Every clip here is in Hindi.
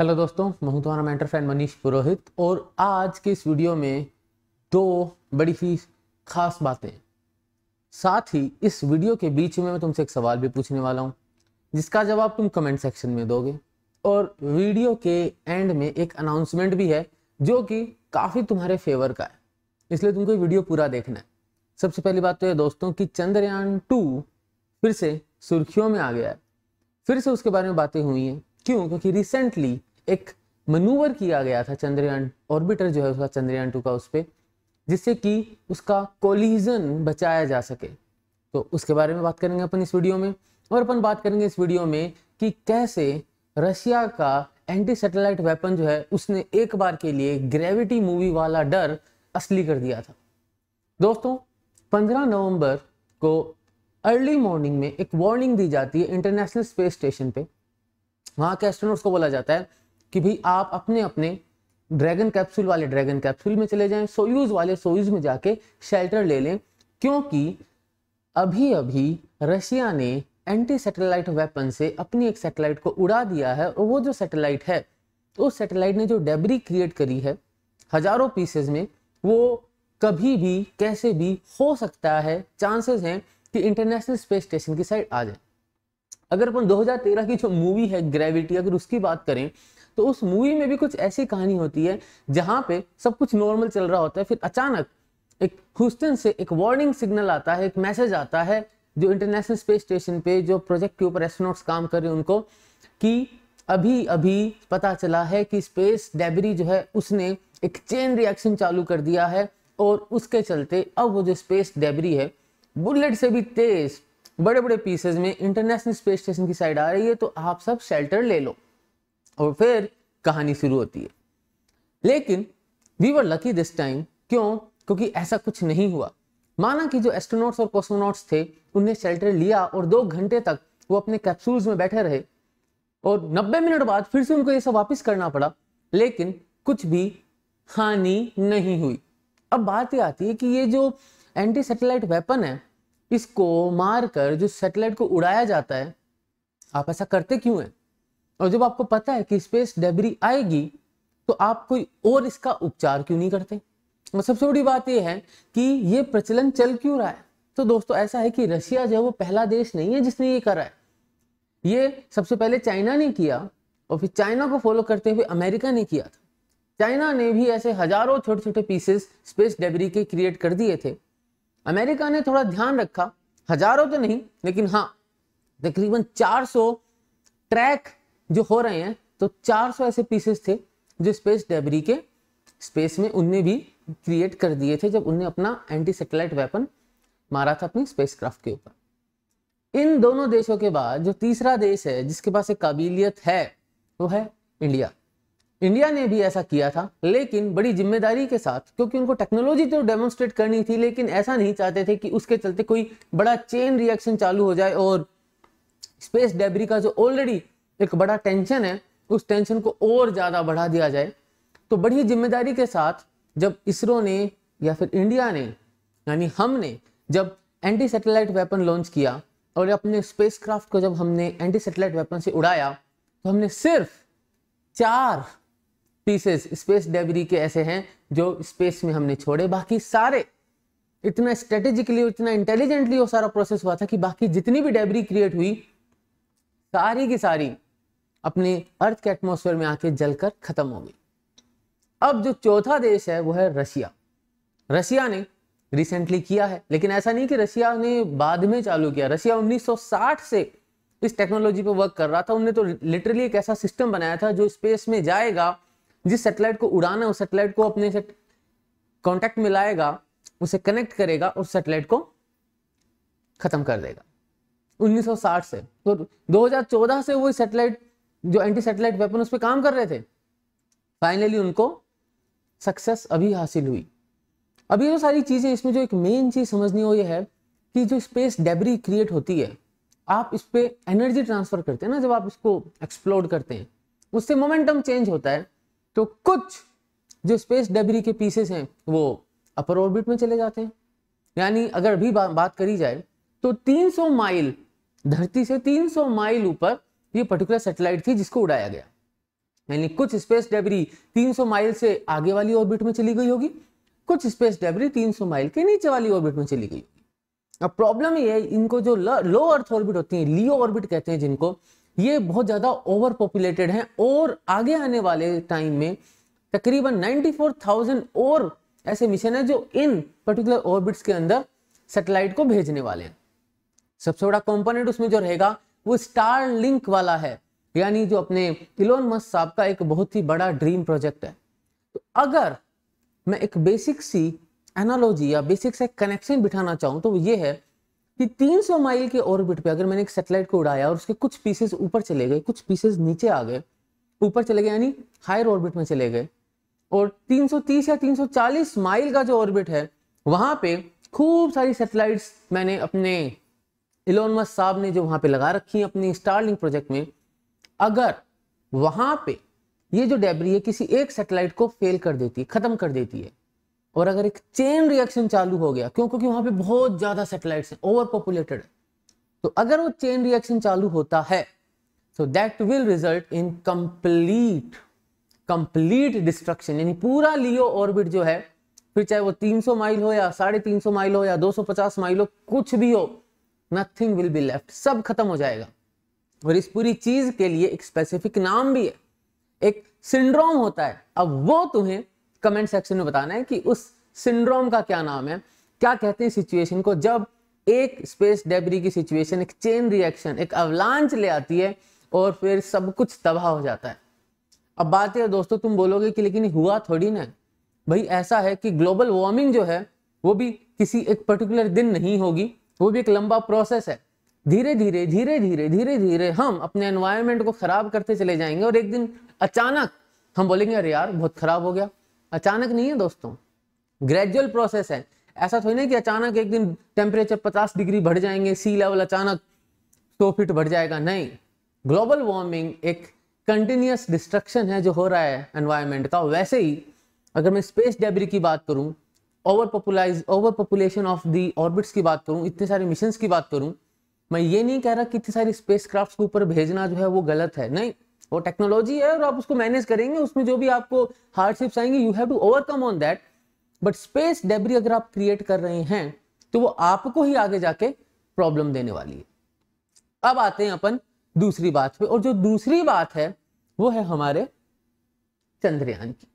हेलो दोस्तों मैं हूं तुम्हारा मेंटर फैन मनीष पुरोहित और आज के इस वीडियो में दो बड़ी ही खास बातें साथ ही इस वीडियो के बीच में मैं तुमसे एक सवाल भी पूछने वाला हूं जिसका जवाब तुम कमेंट सेक्शन में दोगे और वीडियो के एंड में एक अनाउंसमेंट भी है जो कि काफ़ी तुम्हारे फेवर का है इसलिए तुमको वीडियो पूरा देखना है सबसे पहली बात तो ये दोस्तों कि चंद्रयान टू फिर से सुर्खियों में आ गया है फिर से उसके बारे में बातें हुई हैं क्यों क्योंकि रिसेंटली एक मनूवर किया गया था चंद्रयान ऑर्बिटर जो है उसका चंद्रयान टू का उस पर जिससे कि उसका कोलिजन बचाया जा सके तो उसके बारे में बात करेंगे अपन इस वीडियो में और अपन बात करेंगे इस वीडियो में कि कैसे रशिया का एंटी सैटेलाइट वेपन जो है उसने एक बार के लिए ग्रेविटी मूवी वाला डर असली कर दिया था दोस्तों 15 नवंबर को अर्ली मॉर्निंग में एक वार्निंग दी जाती है इंटरनेशनल स्पेस स्टेशन पे वहाँ के एस्ट्रोनॉट्स को बोला जाता है कि भाई आप अपने अपने ड्रैगन कैप्सूल वाले ड्रैगन कैप्सूल में चले जाएं सोयूज वाले सोयूज में जाके शेल्टर ले लें क्योंकि अभी अभी रशिया ने एंटी सैटेलाइट वेपन से अपनी एक सैटेलाइट को उड़ा दिया है और वो जो सैटेलाइट है उस सैटेलाइट ने जो डेबरी क्रिएट करी है हजारों पीसेज में वो कभी भी कैसे भी हो सकता है चांसेस हैं कि इंटरनेशनल स्पेस स्टेशन की साइड आ जाए अगर अपन 2013 की जो मूवी है ग्रेविटी अगर उसकी बात करें तो उस मूवी में भी कुछ ऐसी कहानी होती है जहां पे सब कुछ नॉर्मल चल रहा होता है फिर अचानक एक ह्यूस्टन से एक वार्निंग सिग्नल आता है एक मैसेज आता है जो इंटरनेशनल स्पेस स्टेशन पे जो प्रोजेक्ट के ऊपर एस्ट्रोनॉट्स काम कर रहे हैं उनको कि अभी अभी पता चला है कि स्पेस डेबरी जो है उसने एक चेन रिएक्शन चालू कर दिया है और उसके चलते अब वो जो स्पेस डेबरी है बुलेट से भी तेज बड़े बड़े पीसेज में इंटरनेशनल स्पेस स्टेशन की साइड आ रही है तो आप सब शेल्टर ले लो और फिर कहानी शुरू होती है लेकिन we were lucky this time क्यों क्योंकि ऐसा कुछ नहीं हुआ माना कि जो एस्ट्रोनॉट्स और कॉस्मोनॉट्स थे उनने शेल्टर लिया और दो घंटे तक वो अपने कैप्सूल्स में बैठे रहे और 90 मिनट बाद फिर से उनको ये सब वापस करना पड़ा लेकिन कुछ भी हानि नहीं हुई अब बात ये आती है कि ये जो एंटी सेटेलाइट वेपन है इसको मारकर जो सेटेलाइट को उड़ाया जाता है आप ऐसा करते क्यों हैं और जब आपको पता है कि स्पेस डेबरी आएगी तो आप कोई और इसका उपचार क्यों नहीं करते मतलब सबसे बड़ी बात यह है कि ये प्रचलन चल क्यों रहा है तो दोस्तों ऐसा है कि रशिया जो है वो पहला देश नहीं है जिसने ये करा है ये सबसे पहले चाइना ने किया और फिर चाइना को फॉलो करते हुए अमेरिका ने किया था चाइना ने भी ऐसे हजारों छोटे छोटे पीसेस स्पेस डेबरी के क्रिएट कर दिए थे अमेरिका ने थोड़ा ध्यान रखा हजारों तो नहीं लेकिन हाँ तकरीबन 400 ट्रैक जो हो रहे हैं तो 400 ऐसे पीसेस थे जो स्पेस डेबरी के स्पेस में उनने भी क्रिएट कर दिए थे जब उनने अपना एंटी सेटेलाइट वेपन मारा था अपनी स्पेसक्राफ्ट के ऊपर इन दोनों देशों के बाद जो तीसरा देश है जिसके पास एक काबिलियत है वो है इंडिया इंडिया ने भी ऐसा किया था लेकिन बड़ी जिम्मेदारी के साथ क्योंकि उनको टेक्नोलॉजी तो डेमोन्स्ट्रेट करनी थी लेकिन ऐसा नहीं चाहते थे कि उसके चलते कोई बड़ा चेन रिएक्शन चालू हो जाए और स्पेस डेबरी का जो ऑलरेडी एक बड़ा टेंशन है उस टेंशन को और ज़्यादा बढ़ा दिया जाए तो बड़ी जिम्मेदारी के साथ जब इसरो ने या फिर इंडिया ने यानी हमने जब एंटी सैटेलाइट वेपन लॉन्च किया और अपने स्पेसक्राफ्ट को जब हमने एंटी सैटेलाइट वेपन से उड़ाया तो हमने सिर्फ चार पीसेस स्पेस डेबरी के ऐसे हैं जो स्पेस में हमने छोड़े बाकी सारे इतना स्ट्रेटेजिकली इतना इंटेलिजेंटली वो सारा प्रोसेस हुआ था कि बाकी जितनी भी डेबरी क्रिएट हुई सारी की सारी अपने अर्थ के एटमोसफेयर में आके जलकर खत्म हो गई अब जो चौथा देश है वो है रशिया रशिया ने रिसेंटली किया है लेकिन ऐसा नहीं कि रशिया ने बाद में चालू किया रशिया 1960 से इस टेक्नोलॉजी पर वर्क कर रहा था उनने तो लिटरली एक ऐसा सिस्टम बनाया था जो स्पेस में जाएगा जिस सेटेलाइट को उड़ाना है उस सेटेलाइट को अपने से कॉन्टेक्ट में लाएगा उसे कनेक्ट करेगा और सेटेलाइट को खत्म कर देगा 1960 से तो 2014 से वो सैटेलाइट जो एंटी सैटेलाइट वेपन उस पर काम कर रहे थे फाइनली उनको सक्सेस अभी हासिल हुई अब ये जो सारी चीज़ें इसमें जो एक मेन चीज़ समझनी हो ये है कि जो स्पेस डेबरी क्रिएट होती है आप इस पर एनर्जी ट्रांसफर करते हैं ना जब आप इसको एक्सप्लोर करते हैं उससे मोमेंटम चेंज होता है तो कुछ जो स्पेस डेबरी के पीसेस हैं वो अपर ऑर्बिट में चले जाते हैं यानी अगर अभी बा, बात करी जाए तो 300 माइल धरती से 300 माइल ऊपर ये पर्टिकुलर सेटेलाइट थी जिसको उड़ाया गया यानी कुछ स्पेस डेबरी 300 माइल से आगे वाली ऑर्बिट में चली गई होगी कुछ स्पेस डेबरी 300 माइल के नीचे वाली ऑर्बिट में चली गई होगी अब प्रॉब्लम ये है इनको जो लो अर्थ ऑर्बिट होती है लियो ऑर्बिट कहते हैं जिनको ये बहुत ज़्यादा ओवर पॉपुलेटेड है और आगे आने वाले टाइम में तकरीबन 94,000 और ऐसे मिशन है जो इन पर्टिकुलर ऑर्बिट्स के अंदर सेटेलाइट को भेजने वाले हैं सबसे बड़ा कंपोनेंट उसमें जो रहेगा वो स्टार लिंक वाला है यानी जो अपने इलोन मस्क साहब का एक बहुत ही बड़ा ड्रीम प्रोजेक्ट है तो अगर मैं एक बेसिक सी एनालॉजी या बेसिक से कनेक्शन बिठाना चाहूँ तो ये है कि 300 माइल के ऑर्बिट पे अगर मैंने एक सेटेलाइट को उड़ाया और उसके कुछ पीसेस ऊपर चले गए कुछ पीसेस नीचे आ गए ऊपर चले गए यानी हायर ऑर्बिट में चले गए और 330 या 340 माइल का जो ऑर्बिट है वहां पे खूब सारी सेटेलाइट्स मैंने अपने इलोन मस्क साहब ने जो वहां पे लगा रखी है अपनी स्टारलिंग प्रोजेक्ट में अगर वहां पे ये जो डेबरी है किसी एक सैटेलाइट को फेल कर देती है खत्म कर देती है और अगर एक चेन रिएक्शन चालू हो गया क्यों क्योंकि वहां पे बहुत ज्यादा सेटेलाइट हैं ओवर पॉपुलेटेड तो अगर वो चेन रिएक्शन चालू होता है तो that will result in complete complete destruction यानी पूरा लियो ऑर्बिट जो है फिर चाहे वो 300 माइल हो या साढ़े तीन माइल हो या 250 माइल हो कुछ भी हो नथिंग विल बी लेफ्ट सब खत्म हो जाएगा और इस पूरी चीज के लिए एक स्पेसिफिक नाम भी है एक सिंड्रोम होता है अब वो तुम्हें कमेंट सेक्शन में बताना है कि उस सिंड्रोम का क्या नाम है क्या कहते हैं सिचुएशन को जब एक स्पेस डेबरी की सिचुएशन एक चेन रिएक्शन एक अवलांच ले आती है और फिर सब कुछ तबाह हो जाता है अब बात यह दोस्तों तुम बोलोगे कि लेकिन हुआ थोड़ी ना भाई ऐसा है कि ग्लोबल वार्मिंग जो है वो भी किसी एक पर्टिकुलर दिन नहीं होगी वो भी एक लंबा प्रोसेस है धीरे धीरे धीरे धीरे धीरे धीरे हम अपने एनवायरमेंट को खराब करते चले जाएंगे और एक दिन अचानक हम बोलेंगे अरे यार बहुत खराब हो गया अचानक नहीं है दोस्तों ग्रेजुअल प्रोसेस है ऐसा थोड़ी ना कि अचानक एक दिन टेम्परेचर पचास डिग्री बढ़ जाएंगे सी लेवल अचानक तो फीट बढ़ जाएगा नहीं ग्लोबल वार्मिंग एक कंटिन्यूस डिस्ट्रक्शन है जो हो रहा है एनवायरमेंट का वैसे ही अगर मैं स्पेस डेबरी की बात करूं over populize over population of the orbits की बात करूँ इतने सारे मिशन की बात करूँ मैं ये नहीं कह रहा कि इतनी सारी स्पेस क्राफ्ट के ऊपर भेजना जो है वो गलत है नहीं वो टेक्नोलॉजी है और आप उसको मैनेज करेंगे उसमें जो भी आपको हार्डशिप्स आएंगे you have to overcome on that but space debris अगर आप क्रिएट कर रहे हैं तो वो आपको ही आगे जाके प्रॉब्लम देने वाली है अब आते हैं अपन दूसरी बात पे और जो दूसरी बात है वो है हमारे चंद्रयान की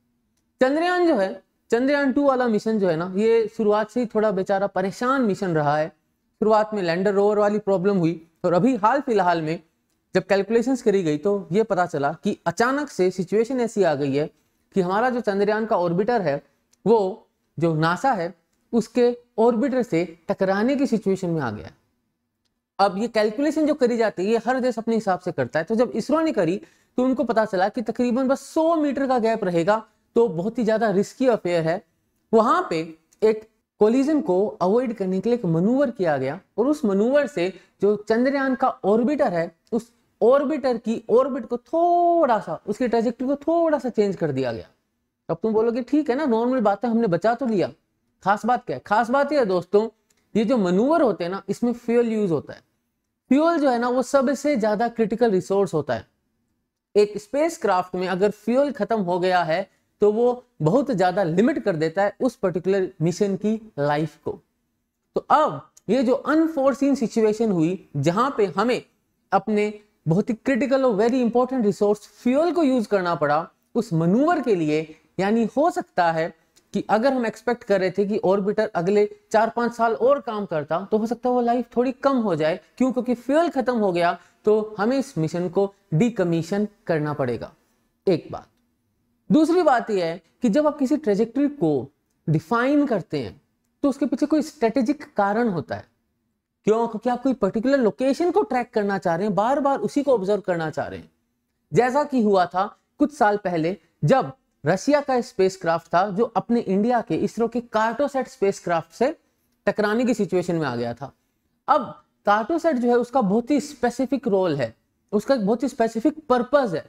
चंद्रयान जो है चंद्रयान टू वाला मिशन जो है ना ये शुरुआत से ही थोड़ा बेचारा परेशान मिशन रहा है शुरुआत में लैंडर रोवर वाली प्रॉब्लम हुई और अभी हाल फिलहाल में जब कैलकुलेशंस करी गई तो ये पता चला कि अचानक से सिचुएशन ऐसी आ गई है कि हमारा जो चंद्रयान का ऑर्बिटर है वो जो नासा है उसके ऑर्बिटर से टकराने की सिचुएशन में आ गया अब ये कैलकुलेशन जो करी जाती है ये हर देश अपने हिसाब से करता है तो जब इसरो ने करी तो उनको पता चला कि तकरीबन बस 100 मीटर का गैप रहेगा तो बहुत ही ज़्यादा रिस्की अफेयर है वहां पे एक कोलिजन को अवॉइड करने के लिए एक मनूवर किया गया और उस मनूवर से जो चंद्रयान का ऑर्बिटर है उस ऑर्बिटर की ऑर्बिट को थोड़ा सा उसकी ट्रेजेक्ट्री को थोड़ा सा चेंज कर दिया गया अब तुम बोलोगे ठीक है ना नॉर्मल बात है हमने बचा तो लिया खास बात क्या है खास बात यह है दोस्तों ये जो मनूवर होते हैं ना इसमें फ्यूल यूज होता है फ्यूल जो है ना वो सबसे ज्यादा क्रिटिकल रिसोर्स होता है एक स्पेसक्राफ्ट में अगर फ्यूल खत्म हो गया है तो वो बहुत ज़्यादा लिमिट कर देता है उस पर्टिकुलर मिशन की लाइफ को तो अब ये जो अनफोर्सिन सिचुएशन हुई जहां पे हमें अपने बहुत ही क्रिटिकल और वेरी इंपॉर्टेंट रिसोर्स फ्यूल को यूज करना पड़ा उस मनूवर के लिए यानी हो सकता है कि अगर हम एक्सपेक्ट कर रहे थे कि ऑर्बिटर अगले चार पांच साल और काम करता तो हो सकता है वो लाइफ थोड़ी कम हो जाए क्यों क्योंकि फ्यूल खत्म हो गया तो हमें इस मिशन को डिकमीशन करना पड़ेगा एक बात दूसरी बात यह है कि जब आप किसी ट्रेजेक्ट्री को डिफाइन करते हैं तो उसके पीछे कोई स्ट्रेटेजिक कारण होता है क्यों क्योंकि आप कोई पर्टिकुलर लोकेशन को ट्रैक करना चाह रहे हैं बार बार उसी को ऑब्जर्व करना चाह रहे हैं जैसा कि हुआ था कुछ साल पहले जब रशिया का स्पेसक्राफ्ट था जो अपने इंडिया के इसरो के कार्टोसेट स्पेसक्राफ्ट से टकराने की सिचुएशन में आ गया था अब कार्टोसेट जो है उसका बहुत ही स्पेसिफिक रोल है उसका एक बहुत ही स्पेसिफिक पर्पज है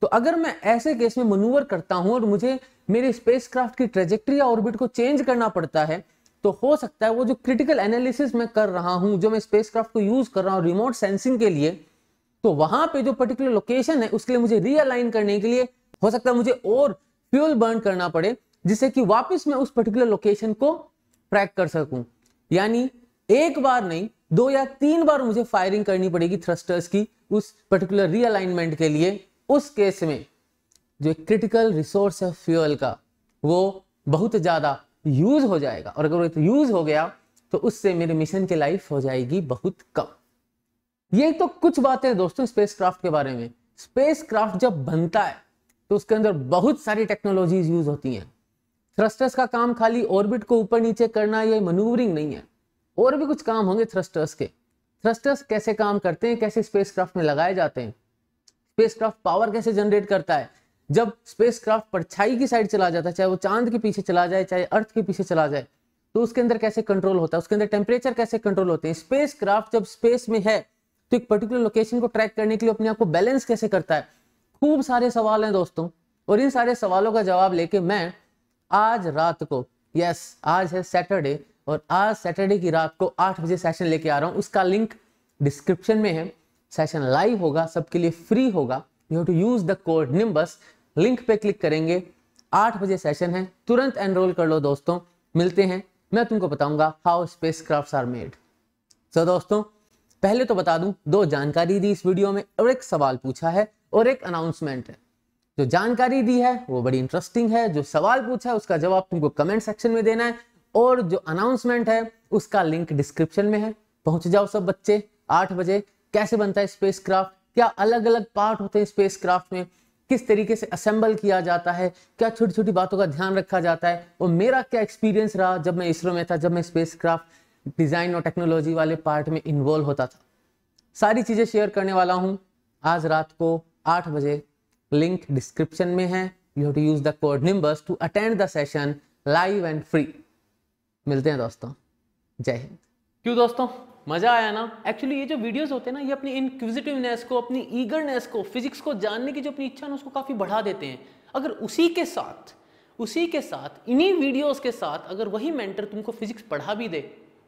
तो अगर मैं ऐसे केस में मनूवर करता हूं और मुझे मेरे स्पेसक्राफ्ट की ट्रेजेक्ट्री या ऑर्बिट को चेंज करना पड़ता है तो हो सकता है वो जो क्रिटिकल एनालिसिस मैं कर रहा हूं जो मैं स्पेसक्राफ्ट को यूज कर रहा हूं रिमोट सेंसिंग के लिए तो वहां पे जो पर्टिकुलर लोकेशन है उसके लिए मुझे रीअलाइन करने के लिए हो सकता है मुझे और फ्यूल बर्न करना पड़े जिससे कि वापस मैं उस पर्टिकुलर लोकेशन को ट्रैक कर सकूं यानी एक बार नहीं दो या तीन बार मुझे फायरिंग करनी पड़ेगी थ्रस्टर्स की उस पर्टिकुलर रीअलाइनमेंट के लिए उस केस में जो क्रिटिकल रिसोर्स है फ्यूल का वो बहुत ज़्यादा यूज हो जाएगा और अगर तो यूज हो गया तो उससे मेरे मिशन की लाइफ हो जाएगी बहुत कम ये तो कुछ बातें दोस्तों स्पेस क्राफ्ट के बारे में स्पेस क्राफ्ट जब बनता है तो उसके अंदर बहुत सारी टेक्नोलॉजीज यूज होती हैं थ्रस्टर्स का काम खाली ऑर्बिट को ऊपर नीचे करना या मनूवरिंग नहीं है और भी कुछ काम होंगे थ्रस्टर्स के थ्रस्टर्स कैसे काम करते हैं कैसे स्पेस क्राफ्ट में लगाए जाते हैं स्पेसक्राफ्ट पावर कैसे जनरेट करता है जब स्पेसक्राफ्ट परछाई की साइड चला जाता है चाहे वो चांद के पीछे चला जाए चाहे अर्थ के पीछे चला जाए तो उसके अंदर कैसे कंट्रोल होता है उसके अंदर टेम्परेचर कैसे कंट्रोल होते हैं स्पेस जब स्पेस में है तो एक पर्टिकुलर लोकेशन को ट्रैक करने के लिए अपने आप को बैलेंस कैसे करता है खूब सारे सवाल हैं दोस्तों और इन सारे सवालों का जवाब लेके मैं आज रात को यस आज है सैटरडे और आज सैटरडे की रात को आठ बजे सेशन लेके आ रहा हूँ उसका लिंक डिस्क्रिप्शन में है सेशन लाइव होगा सबके लिए फ्री होगा you to use the code Nimbus link पे क्लिक करेंगे आठ बजे सेशन है तुरंत एनरोल कर लो दोस्तों मिलते हैं मैं तुमको बताऊंगा how spacecraft are made so दोस्तों पहले तो बता दूं दो जानकारी दी इस वीडियो में और एक सवाल पूछा है और एक अनाउंसमेंट है जो जानकारी दी है वो बड़ी इंटरेस्टिंग है जो सवाल पूछा है उसका जवाब तुमको कमेंट सेक्शन में देना है और जो अनाउंसमेंट है उसका लिंक डिस्क्रिप्शन में है पहुंच जाओ सब बच्चे आठ बजे कैसे बनता है स्पेस क्या अलग अलग पार्ट होते हैं स्पेस में किस तरीके से असेंबल किया जाता है क्या छोटी छोटी बातों का ध्यान रखा जाता है और मेरा क्या एक्सपीरियंस रहा जब मैं इसरो में था जब मैं स्पेस डिज़ाइन और टेक्नोलॉजी वाले पार्ट में इन्वॉल्व होता था सारी चीज़ें शेयर करने वाला हूं आज रात को आठ बजे लिंक डिस्क्रिप्शन में है you have to use the code Nimbus to attend the session live and free मिलते हैं दोस्तों जय हिंद क्यों दोस्तों मज़ा आया ना एक्चुअली ये जो वीडियोस होते हैं ना ये अपनी इनक्विजिटिवनेस को अपनी ईगरनेस को फिजिक्स को जानने की जो अपनी इच्छा ना उसको काफ़ी बढ़ा देते हैं अगर उसी के साथ उसी के साथ इन्हीं वीडियोस के साथ अगर वही मेंटर तुमको फिजिक्स पढ़ा भी दे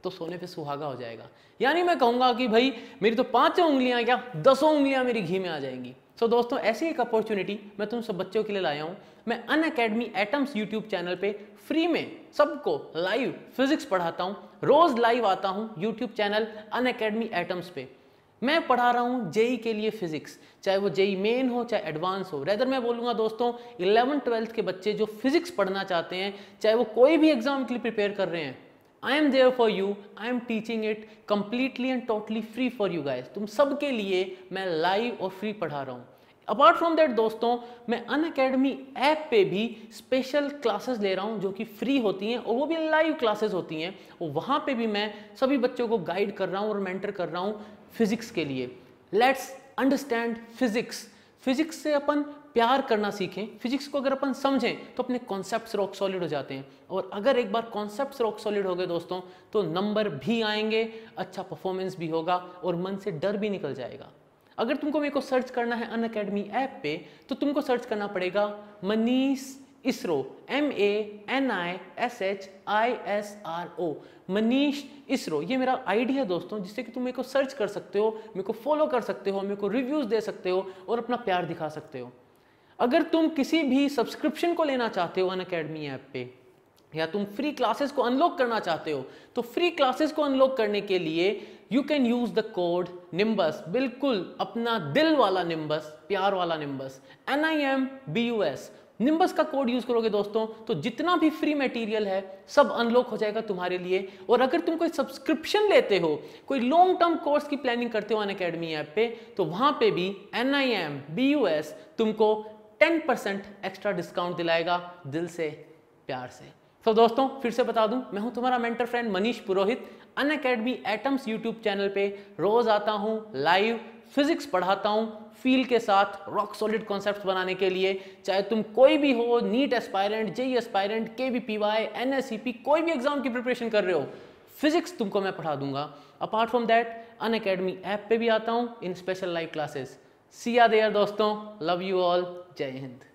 तो सोने पे सुहागा हो जाएगा यानी मैं कहूँगा कि भाई मेरी तो पाँचों उंगलियां क्या दसों उंगलियां मेरी घी में आ जाएंगी सो so, दोस्तों ऐसी एक अपॉर्चुनिटी मैं तुम सब बच्चों के लिए लाया हूँ मैं Unacademy Atoms YouTube channel पे फ्री में सबको लाइव फिजिक्स पढ़ाता हूँ रोज लाइव आता हूँ YouTube channel Unacademy Atoms पे मैं पढ़ा रहा हूँ जेई e के लिए फिजिक्स चाहे वो जेई मेन e हो चाहे एडवांस हो रेदर मैं बोलूँगा दोस्तों इलेवन ट्वेल्थ के बच्चे जो फिजिक्स पढ़ना चाहते हैं चाहे वो कोई भी एग्जाम के लिए प्रिपेयर कर रहे हैं I am there for you I am teaching it completely and totally free for you guys तुम सब के लिए मैं लाइव और फ्री पढ़ा रहा हूँ अपार्ट फ्रॉम दैट दोस्तों मैं अन अकेडमी ऐप पे भी स्पेशल क्लासेस ले रहा हूँ जो कि फ्री होती हैं और वो भी लाइव क्लासेस होती हैं और वहाँ पे भी मैं सभी बच्चों को गाइड कर रहा हूँ और मेंटर कर रहा हूँ फिजिक्स के लिए लेट्स अंडरस्टैंड फिजिक्स फिजिक्स से अपन प्यार करना सीखें फिजिक्स को अगर अपन समझें तो अपने कॉन्सेप्ट रॉक सॉलिड हो जाते हैं और अगर एक बार कॉन्सेप्ट रॉक सॉलिड हो गए दोस्तों तो नंबर भी आएंगे अच्छा परफॉर्मेंस भी होगा और मन से डर भी निकल जाएगा अगर तुमको मेरे को सर्च करना है अन अकेडमी ऐप पे तो तुमको सर्च करना पड़ेगा Manish Isro M A N I S H I S R O Manish Isro ये मेरा आईडी है दोस्तों जिससे कि तुम मेरे को सर्च कर सकते हो मेरे को फॉलो कर सकते हो मेरे को रिव्यूज़ दे सकते हो और अपना प्यार दिखा सकते हो अगर तुम किसी भी सब्सक्रिप्शन को लेना चाहते हो अन अकेडमी ऐप पे या तुम फ्री क्लासेस को अनलॉक करना चाहते हो तो फ्री क्लासेस को अनलॉक करने के लिए you can use the code Nimbus बिल्कुल अपना दिल वाला निम्बस प्यार वाला Nimbus N I M B U S Nimbus का कोड यूज करोगे दोस्तों तो जितना भी फ्री मटेरियल है सब अनलॉक हो जाएगा तुम्हारे लिए और अगर तुम कोई सब्सक्रिप्शन लेते हो कोई लॉन्ग टर्म कोर्स की प्लानिंग करते हो अन अकेडमी ऐप पे तो वहां पे भी N I M B U S तुमको टेन परसेंट एक्स्ट्रा डिस्काउंट दिलाएगा दिल से प्यार से तो दोस्तों फिर से बता दूं मैं हूं तुम्हारा mentor friend Manish Purohit Unacademy Atoms YouTube channel पे रोज आता हूं लाइव फिजिक्स पढ़ाता हूं फील के साथ रॉक सॉलिड कॉन्सेप्ट बनाने के लिए चाहे तुम कोई भी हो NEET aspirant JEE aspirant K B P Y N S C P कोई भी एग्जाम की प्रिपरेशन कर रहे हो फिजिक्स तुमको मैं पढ़ा दूंगा apart from that Unacademy app पर भी आता हूँ इन special live classes see ya there दोस्तों love you all Jai Hind